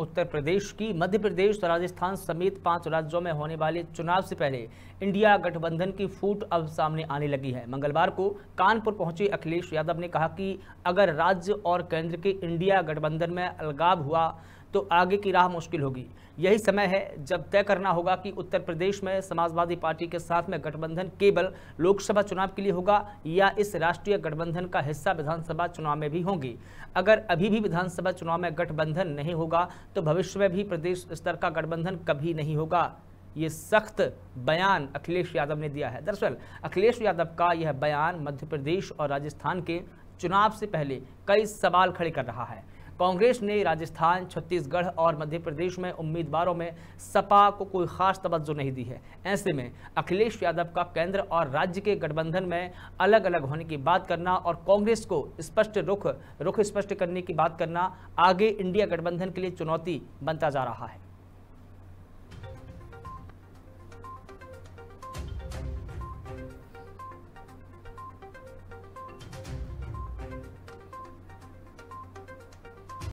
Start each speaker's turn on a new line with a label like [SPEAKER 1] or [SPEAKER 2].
[SPEAKER 1] उत्तर प्रदेश की मध्य प्रदेश और राजस्थान समेत पांच राज्यों में होने वाले चुनाव से पहले इंडिया गठबंधन की फूट अब सामने आने लगी है मंगलवार को कानपुर पहुंचे अखिलेश यादव ने कहा कि अगर राज्य और केंद्र के इंडिया गठबंधन में अलगाव हुआ तो आगे की राह मुश्किल होगी यही समय है जब तय करना होगा कि उत्तर प्रदेश में समाजवादी पार्टी के साथ में गठबंधन केवल लोकसभा चुनाव के लिए होगा या इस राष्ट्रीय गठबंधन का हिस्सा विधानसभा चुनाव में भी होंगी अगर अभी भी विधानसभा चुनाव में गठबंधन नहीं होगा तो भविष्य में भी प्रदेश स्तर का गठबंधन कभी नहीं होगा ये सख्त बयान अखिलेश यादव ने दिया है दरअसल अखिलेश यादव का यह बयान मध्य प्रदेश और राजस्थान के चुनाव से पहले कई सवाल खड़े कर रहा है कांग्रेस ने राजस्थान छत्तीसगढ़ और मध्य प्रदेश में उम्मीदवारों में सपा को कोई खास तवज्जो नहीं दी है ऐसे में अखिलेश यादव का केंद्र और राज्य के गठबंधन में अलग अलग होने की बात करना और कांग्रेस को स्पष्ट रुख रुख स्पष्ट करने की बात करना आगे इंडिया गठबंधन के लिए चुनौती बनता जा रहा है